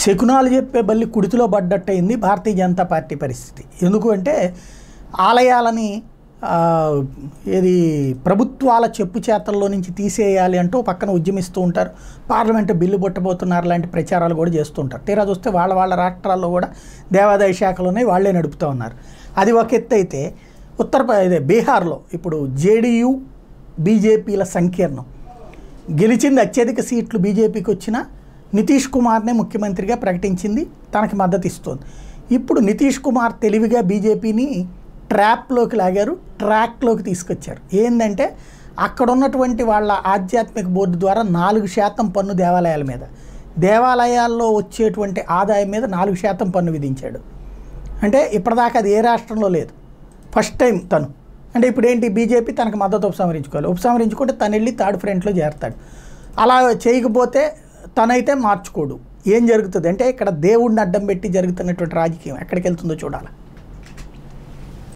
శకునాలు చెప్పే బల్లి కుడితిలో పడ్డట్టయింది భారతీయ జనతా పార్టీ పరిస్థితి ఎందుకంటే ఆలయాలని ఏది ప్రభుత్వాల చెప్పు చేతల్లో నుంచి తీసేయాలి అంటూ పక్కన ఉద్యమిస్తూ ఉంటారు పార్లమెంటు బిల్లు పుట్టబోతున్నారు లాంటి ప్రచారాలు కూడా చేస్తుంటారు తీరా చూస్తే వాళ్ళ వాళ్ళ రాష్ట్రాల్లో కూడా దేవాదాయ శాఖలోనే వాళ్ళే నడుపుతూ ఉన్నారు అది ఒక ఎత్తు అయితే ఉత్తర బీహార్లో ఇప్పుడు జేడీయూ బీజేపీల సంకీర్ణం గెలిచింది అత్యధిక సీట్లు బీజేపీకి వచ్చినా నితీష్ కుమార్నే ముఖ్యమంత్రిగా ప్రకటించింది తనకి మద్దతు ఇస్తోంది ఇప్పుడు నితీష్ కుమార్ తెలివిగా బీజేపీని ట్రాప్లోకి లాగారు ట్రాక్లోకి తీసుకొచ్చారు ఏంటంటే అక్కడ ఉన్నటువంటి వాళ్ళ ఆధ్యాత్మిక బోర్డు ద్వారా నాలుగు శాతం పన్ను దేవాలయాల మీద దేవాలయాల్లో వచ్చేటువంటి ఆదాయం మీద నాలుగు శాతం పన్ను విధించాడు అంటే ఇప్పటిదాకా అది ఏ రాష్ట్రంలో లేదు ఫస్ట్ టైం తను అంటే ఇప్పుడు ఏంటి బీజేపీ తనకు మద్దతు ఉపసంహరించుకోవాలి ఉపసంహరించుకుంటే తను వెళ్ళి థర్డ్ ఫ్రంట్లో చేరుతాడు అలా చేయకపోతే తనైతే మార్చుకోడు ఏం జరుగుతుంది అంటే ఇక్కడ దేవుడిని అడ్డం పెట్టి జరుగుతున్నటువంటి రాజకీయం ఎక్కడికి వెళ్తుందో చూడాలి